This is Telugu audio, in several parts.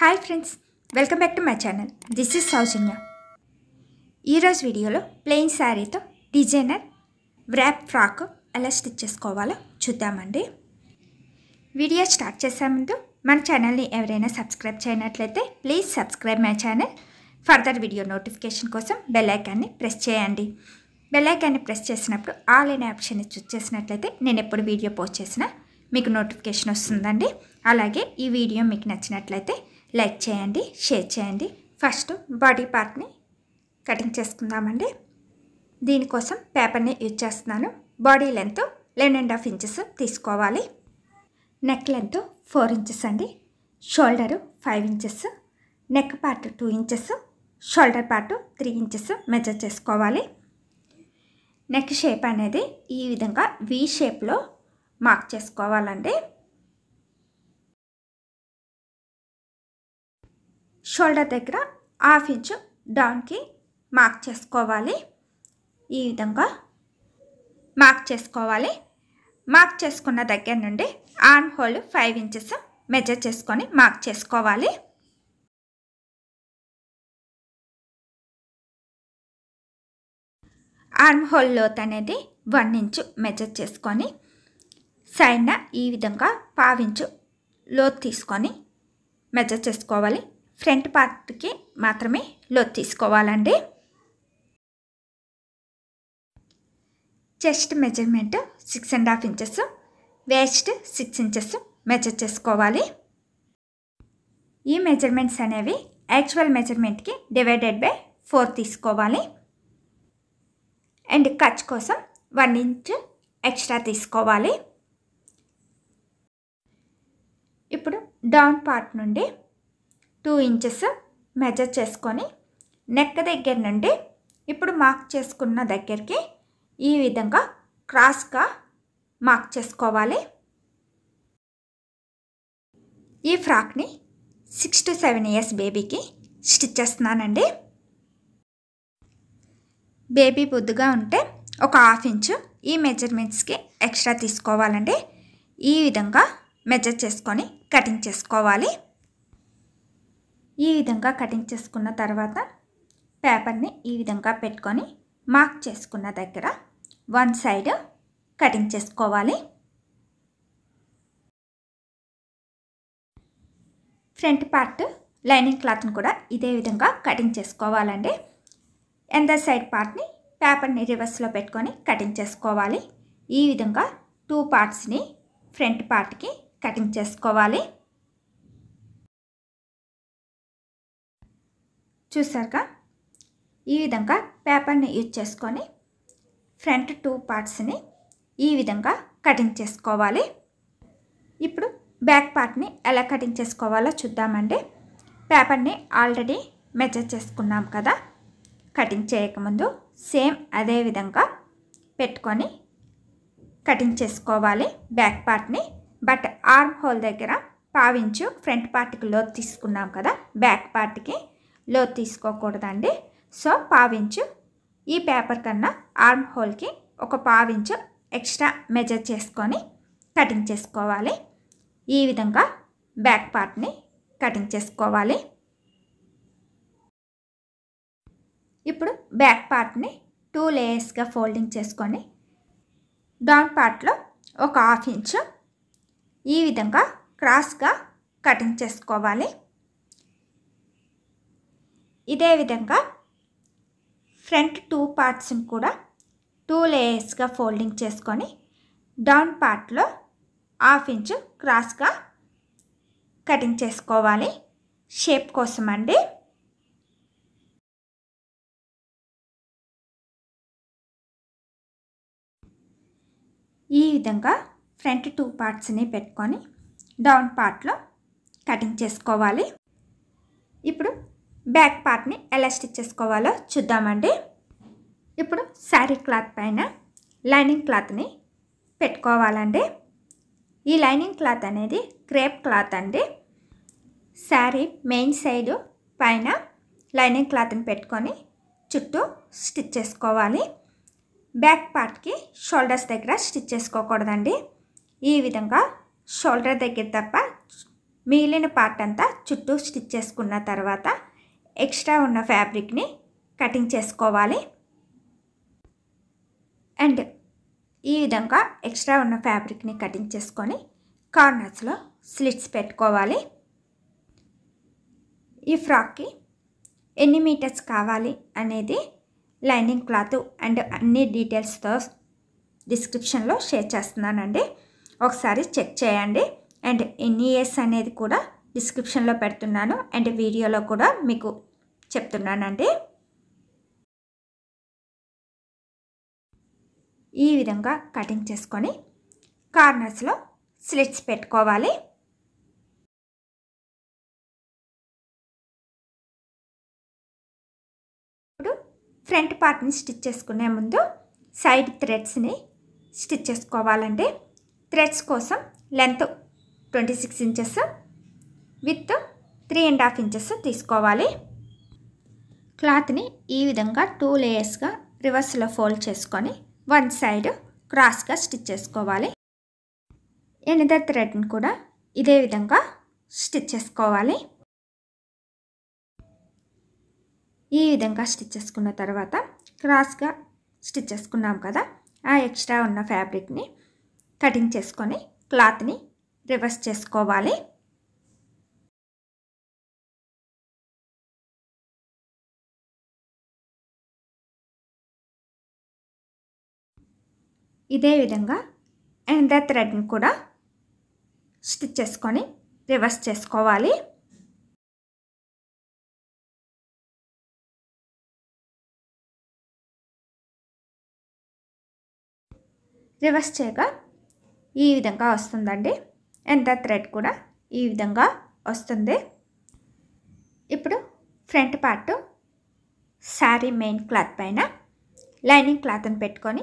hi friends welcome back to my channel this is Soujanya ఈరోజు వీడియోలో ప్లెయిన్ శారీతో డిజైనర్ వ్రాప్ ఫ్రాక్ ఎలా స్టిచ్ చేసుకోవాలో చూద్దామండి వీడియో స్టార్ట్ చేసే ముందు మన ఛానల్ని ఎవరైనా సబ్స్క్రైబ్ చేయనట్లయితే please subscribe my channel further video notification కోసం బెల్లైకాన్ని ప్రెస్ చేయండి బెల్లైకాన్ని ప్రెస్ చేసినప్పుడు ఆల్ అనే ఆప్షన్ని చూస్ చేసినట్లయితే నేను ఎప్పుడు వీడియో పోస్ట్ చేసినా మీకు నోటిఫికేషన్ వస్తుందండి అలాగే ఈ వీడియో మీకు నచ్చినట్లయితే లైక్ చేయండి షేర్ చేయండి ఫస్ట్ బాడీ పార్ట్ని కటింగ్ చేసుకుందామండి దీనికోసం పేపర్ని యూజ్ చేస్తున్నాను body length eleven and half inches తీసుకోవాలి నెక్ లెంత్ ఫోర్ ఇంచెస్ అండి shoulder five inches neck part two inches shoulder part three inches measure చేసుకోవాలి నెక్ షేప్ అనేది ఈ విధంగా వి షేప్లో మార్క్ చేసుకోవాలండి షోల్డర్ దగ్గర హాఫ్ ఇంచు డౌన్కి మార్క్ చేసుకోవాలి ఈ విధంగా మార్క్ చేసుకోవాలి మార్క్ చేసుకున్న దగ్గర నుండి arm hole five inches measure చేసుకొని మార్క్ చేసుకోవాలి ఆర్మ్ హోల్ లోత్ అనేది వన్ ఇంచు మెజర్ చేసుకొని సైడ్న ఈ విధంగా పావించు లోత్ తీసుకొని మెజర్ చేసుకోవాలి ఫ్రంట్ పార్ట్కి మాత్రమే లోతు తీసుకోవాలండి chest measurement six and half inches waist six inches measure చేసుకోవాలి ఈ మెజర్మెంట్స్ అనేవి యాక్చువల్ మెజర్మెంట్కి డివైడెడ్ బై ఫోర్ తీసుకోవాలి అండ్ ఖర్చు కోసం వన్ ఇంచ్ ఎక్స్ట్రా తీసుకోవాలి ఇప్పుడు డౌన్ పార్ట్ నుండి టూ ఇంచెస్ మెజర్ చేసుకొని నెక్ దగ్గర నుండి ఇప్పుడు మార్క్ చేసుకున్న దగ్గరికి ఈ విధంగా క్రాస్గా మార్క్ చేసుకోవాలి ఈ ఫ్రాక్ని సిక్స్ టు సెవెన్ ఇయర్స్ బేబీకి స్టిచ్ చేస్తున్నానండి బేబీ బుద్ధుగా ఉంటే ఒక హాఫ్ ఇంచు ఈ మెజర్మెంట్స్కి ఎక్స్ట్రా తీసుకోవాలండి ఈ విధంగా మెజర్ చేసుకొని కటింగ్ చేసుకోవాలి ఈ విధంగా కటింగ్ చేసుకున్న తర్వాత పేపర్ని ఈ విధంగా పెట్టుకొని మార్క్ చేసుకున్న దగ్గర వన్ సైడ్ కటింగ్ చేసుకోవాలి ఫ్రంట్ పార్ట్ లైనింగ్ క్లాత్ని కూడా ఇదే విధంగా కటింగ్ చేసుకోవాలండి ఎందర్ సైడ్ పార్ట్ని పేపర్ని రివర్స్లో పెట్టుకొని కటింగ్ చేసుకోవాలి ఈ విధంగా టూ పార్ట్స్ని ఫ్రంట్ పార్ట్కి కటింగ్ చేసుకోవాలి చూసారుగా ఈ విధంగా పేపర్ని యూజ్ చేసుకొని ఫ్రంట్ టూ పార్ట్స్ని ఈ విధంగా కటింగ్ చేసుకోవాలి ఇప్పుడు బ్యాక్ పార్ట్ని ఎలా కటింగ్ చేసుకోవాలో చూద్దామండి పేపర్ని ఆల్రెడీ మెజర్ చేసుకున్నాం కదా కటింగ్ చేయకముందు సేమ్ అదే విధంగా పెట్టుకొని కటింగ్ చేసుకోవాలి బ్యాక్ పార్ట్ని బట్ ఆర్మ్ హోల్ దగ్గర పావించు ఫ్రంట్ పార్ట్కి లోతు తీసుకున్నాం కదా బ్యాక్ పార్ట్కి లో తీసుకోకూడదండి సో పావించు ఈ పేపర్ కన్నా ఆర్మ్ హోల్కి ఒక పావించు ఎక్స్ట్రా మెజర్ చేసుకొని కటింగ్ చేసుకోవాలి ఈ విధంగా బ్యాక్ పార్ట్ని కటింగ్ చేసుకోవాలి ఇప్పుడు బ్యాక్ పార్ట్ని టూ లేయర్స్గా ఫోల్డింగ్ చేసుకొని డౌన్ పార్ట్లో ఒక హాఫ్ ఇంచు ఈ విధంగా క్రాస్గా కటింగ్ చేసుకోవాలి ఇదే విధంగా ఫ్రంట్ టూ పార్ట్స్ని కూడా టూ లేయర్స్గా ఫోల్డింగ్ చేసుకొని డౌన్ పార్ట్లో హాఫ్ ఇంచు క్రాస్గా కటింగ్ చేసుకోవాలి షేప్ కోసం అండి ఈ విధంగా ఫ్రంట్ టూ పార్ట్స్ని పెట్టుకొని డౌన్ పార్ట్లో కటింగ్ చేసుకోవాలి ఇప్పుడు బ్యాక్ పార్ట్ని ఎలా స్టిచ్ చేసుకోవాలో చూద్దామండి ఇప్పుడు శారీ క్లాత్ పైన లైనింగ్ క్లాత్ని పెట్టుకోవాలండి ఈ లైనింగ్ క్లాత్ అనేది క్రేప్ క్లాత్ అండి శారీ మెయిన్ సైడ్ పైన లైనింగ్ క్లాత్ని పెట్టుకొని చుట్టూ స్టిచ్ చేసుకోవాలి బ్యాక్ పార్ట్కి షోల్డర్స్ దగ్గర స్టిచ్ చేసుకోకూడదండి ఈ విధంగా షోల్డర్ దగ్గర తప్ప మిగిలిన పార్ట్ అంతా చుట్టూ స్టిచ్ చేసుకున్న తర్వాత ఎక్స్ట్రా ఉన్న ఫ్యాబ్రిక్ని కటింగ్ చేసుకోవాలి అండ్ ఈ విధంగా ఎక్స్ట్రా ఉన్న ఫ్యాబ్రిక్ని కటింగ్ చేసుకొని కార్నర్స్లో స్లిట్స్ పెట్టుకోవాలి ఈ ఫ్రాక్కి ఎన్ని మీటర్స్ కావాలి అనేది లైనింగ్ క్లాత్ అండ్ అన్ని డీటెయిల్స్తో డిస్క్రిప్షన్లో షేర్ చేస్తున్నానండి ఒకసారి చెక్ చేయండి అండ్ ఎన్ని ఇయర్స్ అనేది కూడా డిస్క్రిప్షన్లో పెడుతున్నాను అండ్ వీడియోలో కూడా మీకు చెప్తున్నానండి ఈ విధంగా కటింగ్ చేసుకొని కార్నర్స్లో స్లిట్స్ పెట్టుకోవాలి ఇప్పుడు ఫ్రంట్ పార్ట్ని స్టిచ్ చేసుకునే ముందు సైడ్ థ్రెడ్స్ని స్టిచ్ చేసుకోవాలండి థ్రెడ్స్ కోసం length twenty six inches with three and half inches తీసుకోవాలి క్లాత్ని ఈ విధంగా టూ లేయర్స్గా రివర్స్లో ఫోల్డ్ చేసుకొని వన్ సైడ్ క్రాస్గా స్టిచ్ చేసుకోవాలి ఎనిదర్ థ్రెడ్ని కూడా ఇదే విధంగా స్టిచ్ చేసుకోవాలి ఈ విధంగా స్టిచ్ చేసుకున్న తర్వాత క్రాస్గా స్టిచ్ చేసుకున్నాం కదా ఆ ఎక్స్ట్రా ఉన్న ఫ్యాబ్రిక్ని కటింగ్ చేసుకొని క్లాత్ని రివర్స్ చేసుకోవాలి ఇదే విధంగా ఎండ థ్రెడ్ని కూడా స్టిచ్ చేసుకొని రివర్స్ చేసుకోవాలి రివర్స్ చేయగా ఈ విధంగా వస్తుందండి ఎంత థ్రెడ్ కూడా ఈ విధంగా వస్తుంది ఇప్పుడు front part sari main cloth పైన లైనింగ్ క్లాత్ని పెట్టుకొని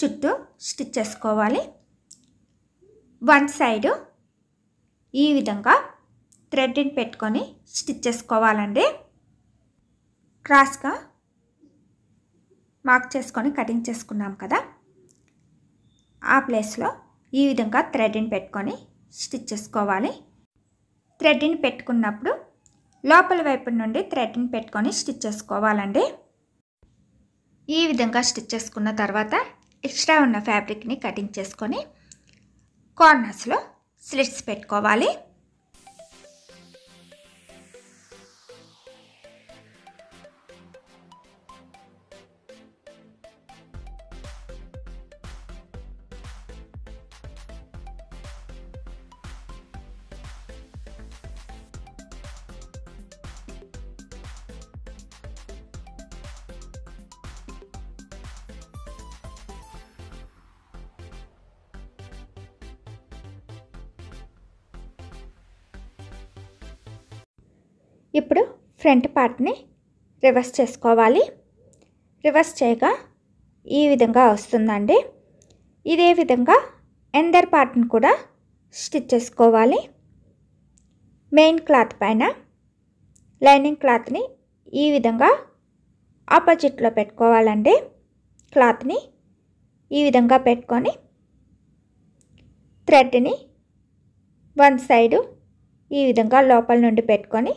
చుట్టూ స్టిచ్ చేసుకోవాలి వన్ సైడ్ ఈ విధంగా థ్రెడ్ని పెట్టుకొని స్టిచ్ చేసుకోవాలండి క్రాస్గా మార్క్ చేసుకొని కటింగ్ చేసుకున్నాం కదా ఆ ప్లేస్లో ఈ విధంగా థ్రెడ్ని పెట్టుకొని స్టిచ్ చేసుకోవాలి థ్రెడ్ని పెట్టుకున్నప్పుడు లోపల వైపు నుండి థ్రెడ్ని పెట్టుకొని స్టిచ్ చేసుకోవాలండి ఈ విధంగా స్టిచ్ చేసుకున్న తర్వాత ఎక్స్ట్రా ఉన్న ఫ్యాబ్రిక్ని కటింగ్ చేసుకొని కార్నర్స్లో స్లిట్స్ పెట్టుకోవాలి ఇప్పుడు ఫ్రంట్ పార్ట్ని రివర్స్ చేసుకోవాలి రివర్స్ చేయగా ఈ విధంగా వస్తుందండి ఇదే విధంగా ఎందర్ పార్ట్ని కూడా స్టిచ్ చేసుకోవాలి మెయిన్ క్లాత్ పైన లైనింగ్ క్లాత్ని ఈ విధంగా ఆపోజిట్లో పెట్టుకోవాలండి క్లాత్ని ఈ విధంగా పెట్టుకొని థ్రెడ్ని వన్ సైడు ఈ విధంగా లోపల నుండి పెట్టుకొని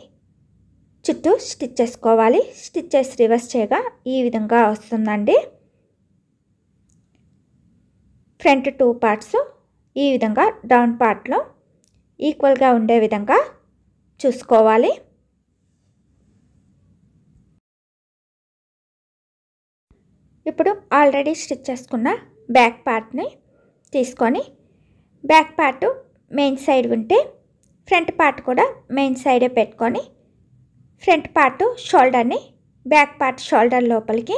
చుట్టూ స్టిచ్ చేసుకోవాలి స్టిచ్చెస్ రివర్స్ చేయగా ఈ విధంగా వస్తుందండి ఫ్రంట్ టూ పార్ట్స్ ఈ విధంగా డౌన్ పార్ట్లో ఈక్వల్గా ఉండే విధంగా చూసుకోవాలి ఇప్పుడు ఆల్రెడీ స్టిచ్ చేసుకున్న బ్యాక్ పార్ట్ని తీసుకొని బ్యాక్ పార్ట్ మెయిన్ సైడ్ ఉంటే ఫ్రంట్ పార్ట్ కూడా మెయిన్ సైడే పెట్టుకొని ఫ్రంట్ పార్ట్ షోల్డర్ని బ్యాక్ పార్ట్ షోల్డర్ లోపలికి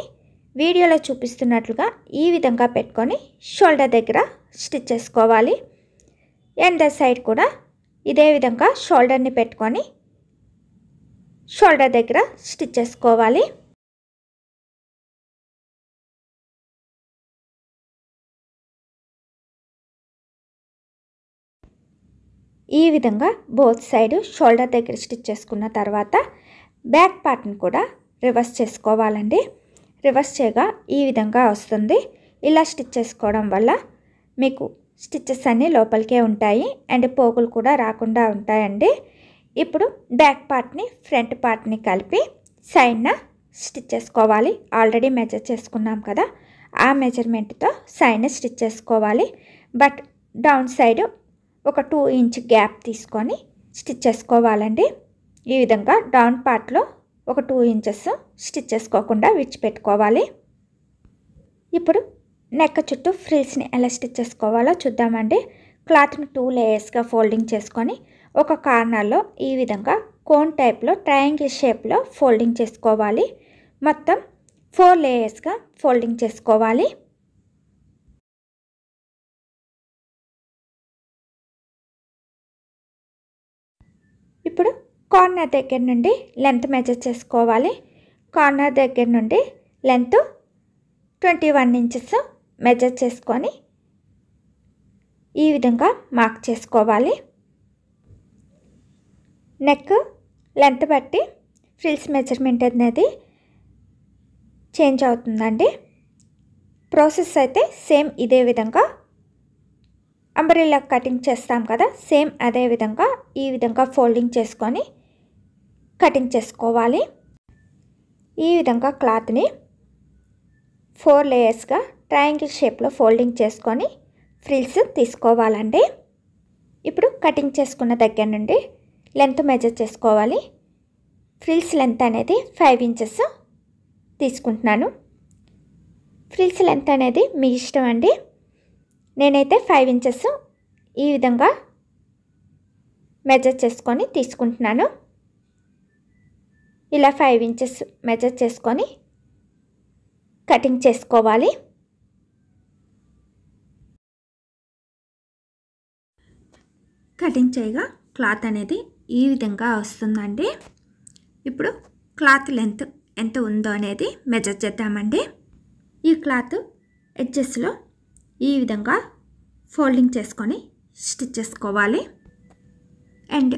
వీడియోలో చూపిస్తున్నట్లుగా ఈ విధంగా పెట్టుకొని షోల్డర్ దగ్గర స్టిచ్ చేసుకోవాలి ఎండ్ సైడ్ కూడా ఇదే విధంగా షోల్డర్ని పెట్టుకొని షోల్డర్ దగ్గర స్టిచ్ చేసుకోవాలి ఈ విధంగా బోత్ సైడ్ షోల్డర్ దగ్గర స్టిచ్ చేసుకున్న తర్వాత బ్యాక్ పార్ట్ని కూడా రివర్స్ చేసుకోవాలండి రివర్స్ చేయగా ఈ విధంగా వస్తుంది ఇలా స్టిచ్ చేసుకోవడం వల్ల మీకు స్టిచ్చెస్ అన్నీ లోపలికే ఉంటాయి అండ్ పోగులు కూడా రాకుండా ఉంటాయండి ఇప్పుడు బ్యాక్ పార్ట్ని ఫ్రంట్ పార్ట్ని కలిపి సైడ్న స్టిచ్ చేసుకోవాలి ఆల్రెడీ మెజర్ చేసుకున్నాం కదా ఆ మెజర్మెంట్తో సైడ్ని స్టిచ్ చేసుకోవాలి బట్ డౌన్ సైడ్ ఒక టూ ఇంచ్ గ్యాప్ తీసుకొని స్టిచ్ చేసుకోవాలండి ఈ విధంగా డౌన్ పార్ట్లో ఒక టూ ఇంచెస్ స్టిచ్ చేసుకోకుండా విడిచిపెట్టుకోవాలి ఇప్పుడు నెక్క చుట్టూ ఫ్రిల్స్ని ఎలా స్టిచ్ చేసుకోవాలో చూద్దామండి క్లాత్ని టూ లేయర్స్గా ఫోల్డింగ్ చేసుకొని ఒక కార్నర్లో ఈ విధంగా కోన్ టైప్లో ట్రయాంగిల్ షేప్లో ఫోల్డింగ్ చేసుకోవాలి మొత్తం ఫోర్ లేయర్స్గా ఫోల్డింగ్ చేసుకోవాలి ఇప్పుడు కార్నర్ దగ్గర నుండి లెంత్ మెజర్ చేసుకోవాలి కార్నర్ దగ్గర నుండి length twenty one inches measure చేసుకొని ఈ విధంగా మార్క్ చేసుకోవాలి నెక్ లెంత్ బట్టి ఫ్రిల్స్ మెజర్మెంట్ అనేది చేంజ్ అవుతుందండి ప్రాసెస్ అయితే సేమ్ ఇదే విధంగా అంబ్రెల్లా కటింగ్ చేస్తాం కదా సేమ్ అదే విధంగా ఈ విధంగా ఫోల్డింగ్ చేసుకొని కటింగ్ చేసుకోవాలి ఈ విధంగా క్లాత్ని ఫోర్ లేయర్స్గా ట్రయాంగిల్ షేప్లో ఫోల్డింగ్ చేసుకొని ఫ్రిల్స్ తీసుకోవాలండి ఇప్పుడు కటింగ్ చేసుకున్న దగ్గర నుండి లెంత్ మెజర్ చేసుకోవాలి ఫ్రిల్స్ లెంత్ అనేది ఫైవ్ ఇంచెస్ తీసుకుంటున్నాను ఫ్రిల్స్ లెంత్ అనేది మీ ఇష్టం అండి నేనైతే ఫైవ్ ఇంచెస్ ఈ విధంగా మెజర్ చేసుకొని తీసుకుంటున్నాను ఇలా ఫైవ్ ఇంచెస్ మెజర్ చేసుకొని కటింగ్ చేసుకోవాలి కటింగ్ చేయగా క్లాత్ అనేది ఈ విధంగా వస్తుందండి ఇప్పుడు క్లాత్ లెంత్ ఎంత ఉందో అనేది మెజర్ చేద్దామండి ఈ క్లాత్ ఎడ్జెస్లో ఈ విధంగా ఫోల్డింగ్ చేసుకొని స్టిచ్ చేసుకోవాలి అండ్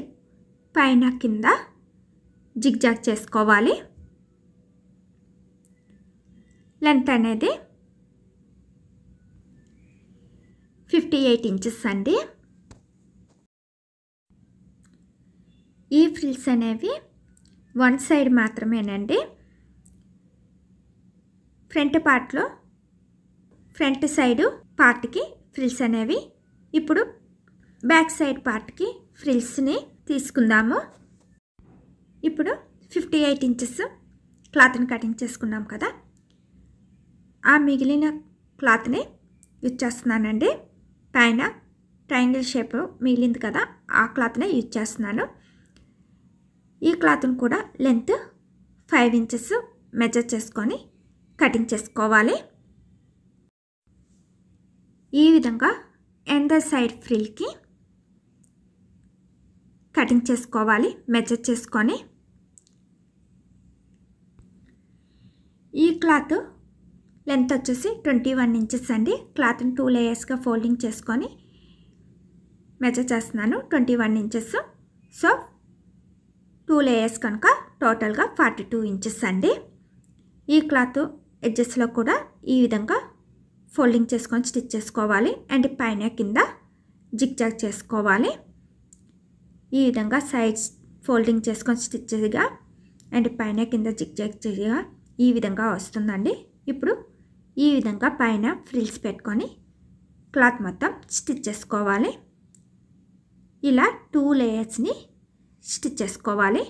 పైన కింద జిగ్జాగ్ చేసుకోవాలి లెంత్ అనేది ఫిఫ్టీ ఎయిట్ ఇంచెస్ అండి ఈ ఫ్రిల్స్ అనేవి వన్ సైడ్ మాత్రమేనండి ఫ్రంట్ పార్ట్లో ఫ్రంట్ సైడు పార్ట్కి ఫ్రిల్స్ అనేవి ఇప్పుడు బ్యాక్ సైడ్ పార్ట్కి ఫ్రిల్స్ని తీసుకుందాము ఇప్పుడు ఫిఫ్టీ ఎయిట్ ఇంచెస్ క్లాత్ని కటింగ్ చేసుకున్నాం కదా ఆ మిగిలిన క్లాత్ని యూజ్ చేస్తున్నానండి పైన ట్రయాంగిల్ షేప్ మిగిలింది కదా ఆ క్లాత్నే యూజ్ చేస్తున్నాను ఈ క్లాత్ను కూడా లెంత్ ఫైవ్ ఇంచెస్ మెజర్ చేసుకొని కటింగ్ చేసుకోవాలి ఈ విధంగా ఎండ సైడ్ ఫ్రిల్కి కటింగ్ చేసుకోవాలి మెజర్ చేసుకొని ఈ క్లాత్ లెంత్ వచ్చేసి ట్వంటీ వన్ ఇంచెస్ అండి క్లాత్ని టూ లేయర్స్గా ఫోల్డింగ్ చేసుకొని మెజర్ చేస్తున్నాను twenty one inches so two layers కనుక టోటల్గా ఫార్టీ టూ ఇంచెస్ అండి ఈ క్లాత్ ఎడ్జెస్లో కూడా ఈ విధంగా ఫోల్డింగ్ చేసుకొని స్టిచ్ చేసుకోవాలి అండ్ పైన కింద జిగ్జాగ్ చేసుకోవాలి ఈ విధంగా సైడ్స్ ఫోల్డింగ్ చేసుకొని స్టిచ్గా అండ్ పైన కింద జిగ్జాగ్గా ఈ విధంగా వస్తుందండి ఇప్పుడు ఈ విధంగా పైన ఫ్రిల్స్ పెట్టుకొని క్లాత్ మొత్తం స్టిచ్ చేసుకోవాలి ఇలా టూ లేయర్స్ని స్టిచ్ చేసుకోవాలి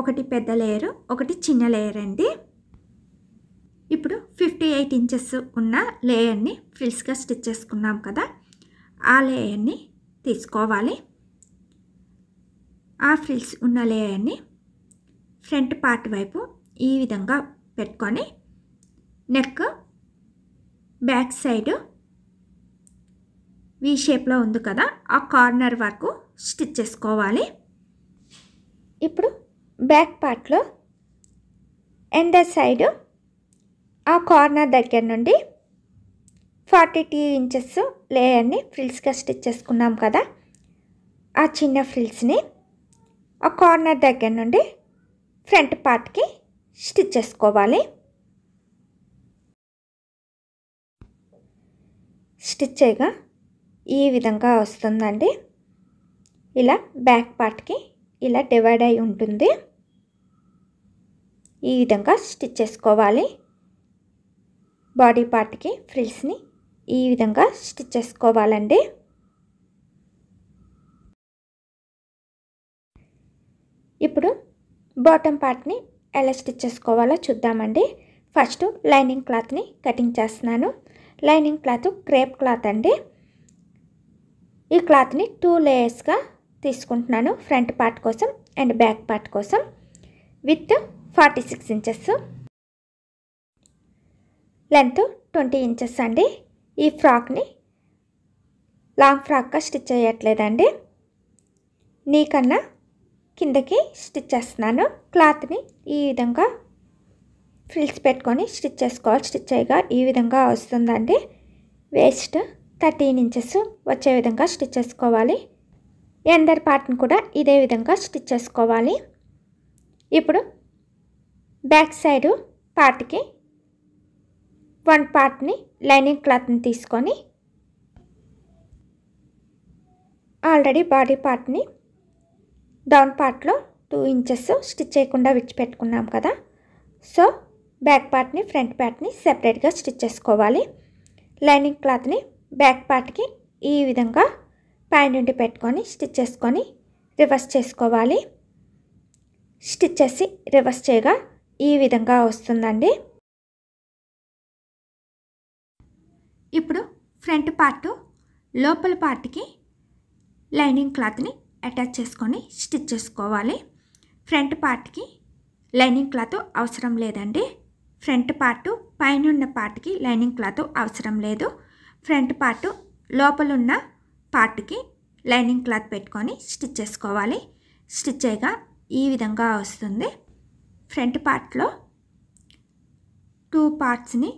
ఒకటి పెద్ద లేయరు ఒకటి చిన్న లేయర్ అండి ఇప్పుడు ఫిఫ్టీ ఎయిట్ ఇంచెస్ ఉన్న లేయర్ని ఫ్రిల్స్గా స్టిచ్ చేసుకున్నాం కదా ఆ లేయర్ని తీసుకోవాలి ఆ ఫ్రిల్స్ ఉన్న లేయర్ని ఫ్రంట్ పార్ట్ వైపు ఈ విధంగా పెట్టుకొని నెక్ బ్యాక్ సైడ్ వీ షేప్లో ఉంది కదా ఆ కార్నర్ వరకు స్టిచ్ చేసుకోవాలి ఇప్పుడు బ్యాక్ పార్ట్లో ఎండ సైడ్ ఆ కార్నర్ దగ్గర నుండి ఫార్టీ టూ ఇంచెస్ లేయర్ని ఫ్రిల్స్గా స్టిచ్ చేసుకున్నాం కదా ఆ చిన్న ఫ్రిల్స్ని ఆ కార్నర్ దగ్గర నుండి ఫ్రంట్ పార్ట్కి స్టిచ్ చేసుకోవాలి స్టిచ్ చేయగా ఈ విధంగా వస్తుందండి ఇలా బ్యాక్ పార్ట్కి ఇలా డివైడ్ అయి ఉంటుంది ఈ విధంగా స్టిచ్ చేసుకోవాలి బాడీ పార్ట్కి ఫ్రిల్స్ని ఈ విధంగా స్టిచ్ చేసుకోవాలండి ఇప్పుడు బాటమ్ పార్ట్ని ఎలా స్టిచ్ చేసుకోవాలో చూద్దామండి ఫస్ట్ లైనింగ్ క్లాత్ని కటింగ్ చేస్తున్నాను లైనింగ్ క్లాత్ క్రేప్ క్లాత్ అండి ఈ క్లాత్ని టూ లేయర్స్గా తీసుకుంటున్నాను ఫ్రంట్ పార్ట్ కోసం అండ్ బ్యాక్ పార్ట్ కోసం with forty six inches length twenty inches అండి ఈ ఫ్రాక్ని లాంగ్ ఫ్రాక్గా స్టిచ్ చేయట్లేదండి నీకన్నా కిందకి స్టిచ్ చేస్తున్నాను క్లాత్ని ఈ విధంగా ఫ్రిల్స్ పెట్టుకొని స్టిచ్ చేసుకోవాలి స్టిచ్ అయ్యగా ఈ విధంగా వస్తుందండి వేస్ట్ థర్టీన్ ఇంచెస్ వచ్చే విధంగా స్టిచ్ చేసుకోవాలి ఎందరి పార్ట్ని కూడా ఇదే విధంగా స్టిచ్ చేసుకోవాలి ఇప్పుడు బ్యాక్ సైడు పార్ట్కి వన్ పార్ట్ని లైనింగ్ క్లాత్ని తీసుకొని ఆల్రెడీ బాడీ పార్ట్ని డౌన్ పార్ట్లో టూ ఇంచెస్ స్టిచ్ చేయకుండా విడిచిపెట్టుకున్నాం కదా సో బ్యాక్ పార్ట్ని ఫ్రంట్ పార్ట్ని సెపరేట్గా స్టిచ్ చేసుకోవాలి లైనింగ్ క్లాత్ని బ్యాక్ పార్ట్కి ఈ విధంగా ప్యాంట్ ఉండి పెట్టుకొని స్టిచ్ చేసుకొని రివర్స్ చేసుకోవాలి స్టిచ్ చేసి రివర్స్ చేయగా ఈ విధంగా వస్తుందండి ఇప్పుడు ఫ్రంట్ పార్ట్ లోపల పార్ట్కి లైనింగ్ క్లాత్ని అటాచ్ చేసుకొని స్టిచ్ చేసుకోవాలి ఫ్రంట్ పార్ట్కి లైనింగ్ క్లాత్ అవసరం లేదండి ఫ్రంట్ పార్ట్ పైన ఉన్న పార్ట్కి లైనింగ్ క్లాత్ అవసరం లేదు ఫ్రంట్ పార్ట్ లోపలున్న పార్ట్కి లైనింగ్ క్లాత్ పెట్టుకొని స్టిచ్ చేసుకోవాలి స్టిచ్ చేయగా ఈ విధంగా వస్తుంది ఫ్రంట్ పార్ట్లో టూ పార్ట్స్ని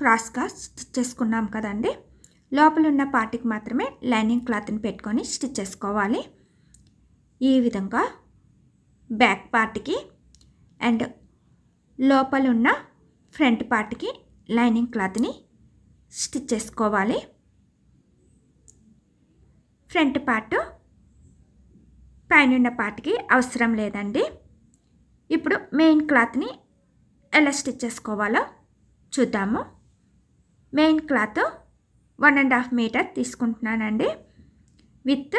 క్రాస్గా స్టిచ్ చేసుకున్నాం కదండి లోపల ఉన్న పార్టీకి మాత్రమే లైనింగ్ క్లాత్ని పెట్టుకొని స్టిచ్ చేసుకోవాలి ఈ విధంగా బ్యాక్ పార్ట్కి అండ్ లోపల ఉన్న ఫ్రంట్ పార్ట్కి లైనింగ్ క్లాత్ని స్టిచ్ చేసుకోవాలి ఫ్రంట్ పార్ట్ పైన ఉన్న పార్ట్కి అవసరం లేదండి ఇప్పుడు మెయిన్ క్లాత్ని ఎలా స్టిచ్ చేసుకోవాలో చూద్దాము main cloth one and half metre తీసుకుంటున్నానండి with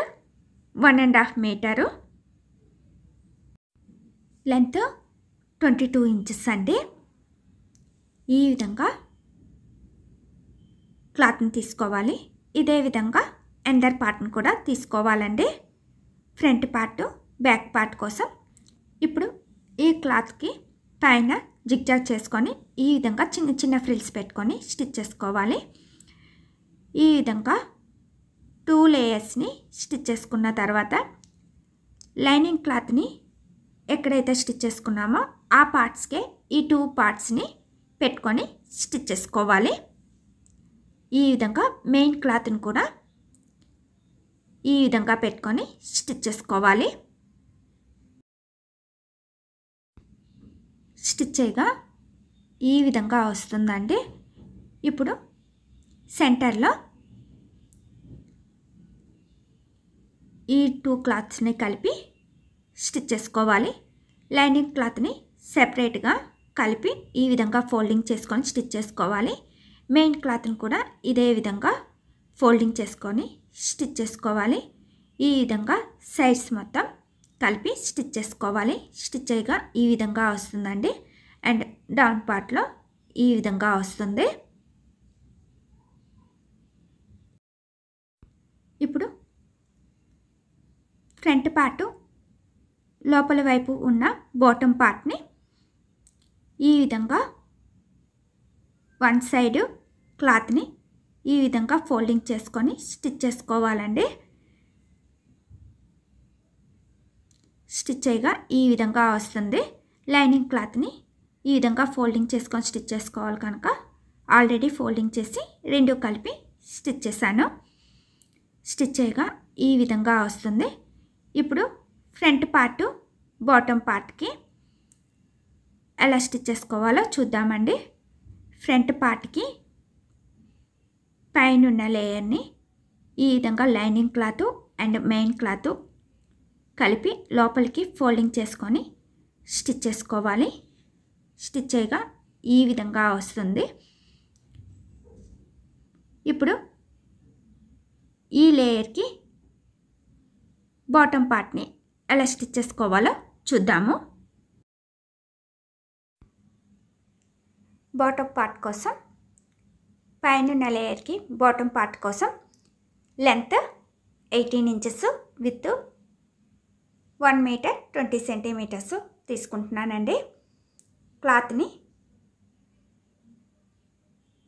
one and half metre length twenty two inches అండి ఈ విధంగా క్లాత్ని తీసుకోవాలి ఇదే విధంగా ఎండర్ పార్ట్ని కూడా తీసుకోవాలండి ఫ్రంట్ పార్ట్ బ్యాక్ పార్ట్ కోసం ఇప్పుడు ఈ క్లాత్కి పైన జిగ్జాగ్ చేసుకొని ఈ విధంగా చిన్న చిన్న ఫ్రిల్స్ పెట్టుకొని స్టిచ్ చేసుకోవాలి ఈ విధంగా టూ లేయర్స్ని స్టిచ్ చేసుకున్న తర్వాత లైనింగ్ క్లాత్ని ఎక్కడైతే స్టిచ్ చేసుకున్నామో ఆ పార్ట్స్కే ఈ టూ పార్ట్స్ని పెట్టుకొని స్టిచ్ చేసుకోవాలి ఈ విధంగా మెయిన్ క్లాత్ని కూడా ఈ విధంగా పెట్టుకొని స్టిచ్ చేసుకోవాలి స్టిచ్ చేయగా ఈ విధంగా వస్తుందండి ఇప్పుడు సెంటర్లో ఈ టూ క్లాత్స్ని కలిపి స్టిచ్ చేసుకోవాలి లైనింగ్ క్లాత్ని సెపరేట్గా కలిపి ఈ విధంగా ఫోల్డింగ్ చేసుకొని స్టిచ్ చేసుకోవాలి మెయిన్ క్లాత్ని కూడా ఇదే విధంగా ఫోల్డింగ్ చేసుకొని స్టిచ్ చేసుకోవాలి ఈ విధంగా సైడ్స్ మొత్తం కలిపి స్టిచ్ చేసుకోవాలి స్టిచ్ అయ్యగా ఈ విధంగా వస్తుందండి అండ్ డౌన్ పార్ట్లో ఈ విధంగా వస్తుంది ఇప్పుడు ఫ్రంట్ పార్టు లోపల వైపు ఉన్న బాటమ్ పార్ట్ని ఈ విధంగా వన్ సైడ్ క్లాత్ని ఈ విధంగా ఫోల్డింగ్ చేసుకొని స్టిచ్ చేసుకోవాలండి స్టిచ్ చేయగా ఈ విధంగా వస్తుంది లైనింగ్ క్లాత్ని ఈ విధంగా ఫోల్డింగ్ చేసుకొని స్టిచ్ చేసుకోవాలి కనుక ఆల్రెడీ ఫోల్డింగ్ చేసి రెండు కలిపి స్టిచ్ చేశాను స్టిచ్ చేయగా ఈ విధంగా వస్తుంది ఇప్పుడు ఫ్రంట్ పార్ట్ బాటమ్ పార్ట్కి ఎలా స్టిచ్ చేసుకోవాలో చూద్దామండి ఫ్రంట్ పార్ట్కి పైన ఉన్న లేయర్ని ఈ విధంగా lining cloth and main cloth కలిపి లోపలికి ఫోల్డింగ్ చేసుకొని స్టిచ్ చేసుకోవాలి స్టిచ్ చేయగా ఈ విధంగా వస్తుంది ఇప్పుడు ఈ లేయర్కి బాటమ్ పార్ట్ని ఎలా స్టిచ్ చేసుకోవాలో చూద్దాము బాటమ్ పార్ట్ కోసం పైన లేయర్కి బాటమ్ పార్ట్ కోసం length eighteen inches with one metre twenty centimetres తీసుకుంటున్నానండి క్లాత్ని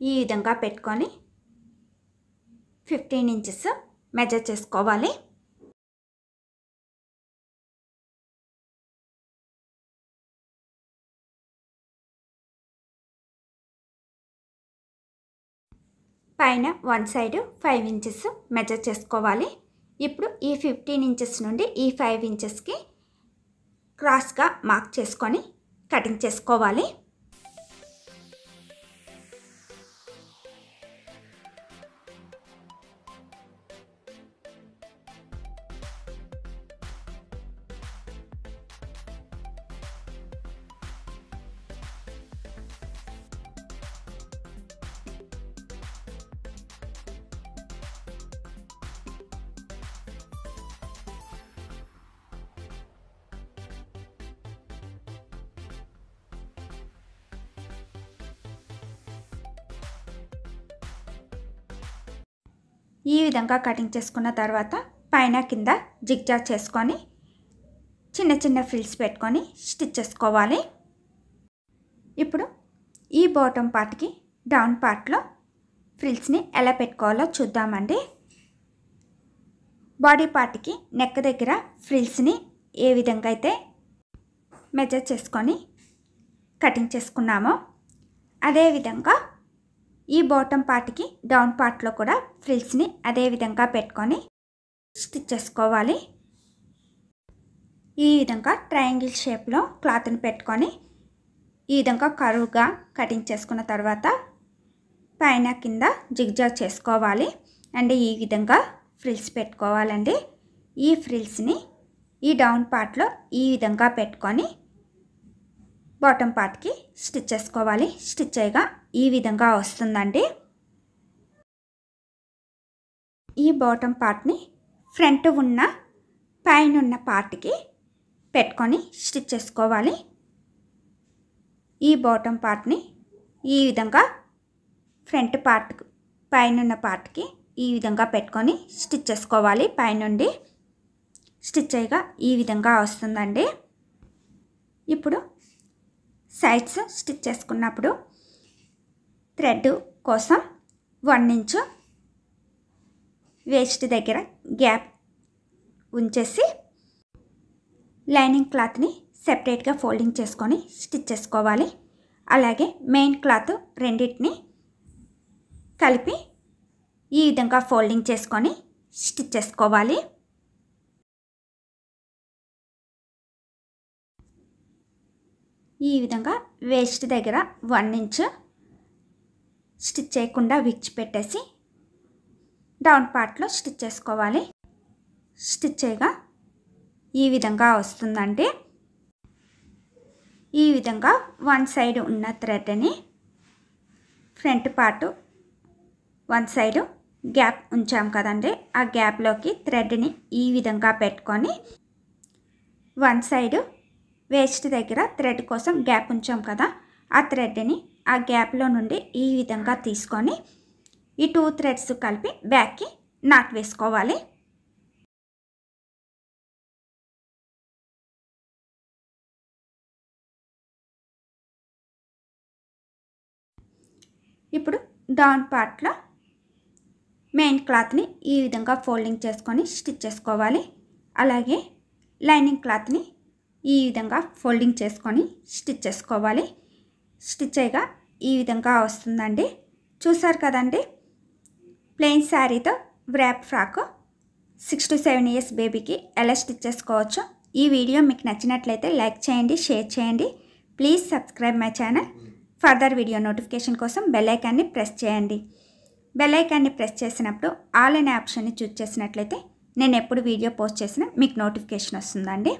ఈ విధంగా పెట్టుకొని ఫిఫ్టీన్ ఇంచెస్ మెజర్ చేసుకోవాలి పైన one side five inches measure చేసుకోవాలి ఇప్పుడు ఈ ఫిఫ్టీన్ ఇంచెస్ నుండి ఈ ఫైవ్ ఇంచెస్కి క్రాస్గా మార్క్ చేసుకొని కటింగ్ చేసుకోవాలి ఈ విధంగా కటింగ్ చేసుకున్న తర్వాత పైన కింద జిగ్జాగ్ చేసుకొని చిన్న చిన్న ఫిల్స్ పెట్టుకొని స్టిచ్ చేసుకోవాలి ఇప్పుడు ఈ బాటమ్ పార్ట్కి డౌన్ పార్ట్లో ఫిల్స్ని ఎలా పెట్టుకోవాలో చూద్దామండి బాడీ పార్ట్కి నెక్ దగ్గర ఫ్రిల్స్ని ఏ విధంగా అయితే మెజర్ చేసుకొని కటింగ్ చేసుకున్నామో అదేవిధంగా ఈ బాటమ్ పార్ట్కి డౌన్ పార్ట్లో కూడా ఫ్రిల్స్ని అదే విధంగా పెట్టుకొని స్టిచ్ చేసుకోవాలి ఈ విధంగా ట్రయాంగిల్ షేప్లో క్లాత్ని పెట్టుకొని ఈ విధంగా కరువుగా కటింగ్ చేసుకున్న తర్వాత పైన కింద జిగ్జాగ్ చేసుకోవాలి అండ్ ఈ విధంగా ఫ్రిల్స్ పెట్టుకోవాలండి ఈ ఫ్రిల్స్ని ఈ డౌన్ పార్ట్లో ఈ విధంగా పెట్టుకొని బాటమ్ పార్ట్కి స్టిచ్ చేసుకోవాలి స్టిచ్ చేయగా ఈ విధంగా వస్తుందండి ఈ బాటమ్ పార్ట్ని ఫ్రంట్ ఉన్న పైన ఉన్న పార్ట్కి పెట్టుకొని స్టిచ్ చేసుకోవాలి ఈ బాటమ్ పార్ట్ని ఈ విధంగా ఫ్రంట్ పార్ట్ పైన ఉన్న పార్ట్కి ఈ విధంగా పెట్టుకొని స్టిచ్ చేసుకోవాలి పైనుండి స్టిచ్ అయ్యగా ఈ విధంగా వస్తుందండి ఇప్పుడు సైడ్స్ స్టిచ్ చేసుకున్నప్పుడు థ్రెడ్ కోసం వన్ ఇంచు వేస్ట్ దగ్గర గ్యాప్ ఉంచేసి లైనింగ్ క్లాత్ని సెపరేట్గా ఫోల్డింగ్ చేసుకొని స్టిచ్ చేసుకోవాలి అలాగే మెయిన్ క్లాత్ రెండింటిని కలిపి ఈ విధంగా ఫోల్డింగ్ చేసుకొని స్టిచ్ చేసుకోవాలి ఈ విధంగా వేస్ట్ దగ్గర వన్ ఇంచు స్టిచ్ చేయకుండా విచ్చి పెట్టేసి డౌన్ పార్ట్లో స్టిచ్ చేసుకోవాలి స్టిచ్ చేయగా ఈ విధంగా వస్తుందండి ఈ విధంగా వన్ సైడ్ ఉన్న థ్రెడ్ని front part one side gap ఉంచాం కదండి ఆ గ్యాప్లోకి థ్రెడ్ని ఈ విధంగా పెట్టుకొని వన్ సైడ్ వేస్ట్ దగ్గర థ్రెడ్ కోసం గ్యాప్ ఉంచాం కదా ఆ థ్రెడ్ని ఆ గ్యాప్లో నుండి ఈ విధంగా తీసుకొని ఈ టూ థ్రెడ్స్ కలిపి బ్యాక్కి నాట్ వేసుకోవాలి ఇప్పుడు డౌన్ పార్ట్లో మెయిన్ క్లాత్ని ఈ విధంగా ఫోల్డింగ్ చేసుకొని స్టిచ్ చేసుకోవాలి అలాగే లైనింగ్ క్లాత్ని ఈ విధంగా ఫోల్డింగ్ చేసుకొని స్టిచ్ చేసుకోవాలి స్టిచ్ అయ్యగా ఈ విధంగా వస్తుందండి చూసారు కదండి ప్లెయిన్ శారీతో wrap frock six to seven years బేబీకి ఎలా స్టిచ్ చేసుకోవచ్చు ఈ వీడియో మీకు నచ్చినట్లయితే లైక్ చేయండి షేర్ చేయండి please subscribe my channel further video notification కోసం బెల్లైకాన్ని ప్రెస్ చేయండి బెల్లైకాన్ని ప్రెస్ చేసినప్పుడు ఆల్ అనే ఆప్షన్ని చూస్ చేసినట్లయితే నేను ఎప్పుడు వీడియో పోస్ట్ చేసినా మీకు నోటిఫికేషన్ వస్తుందండి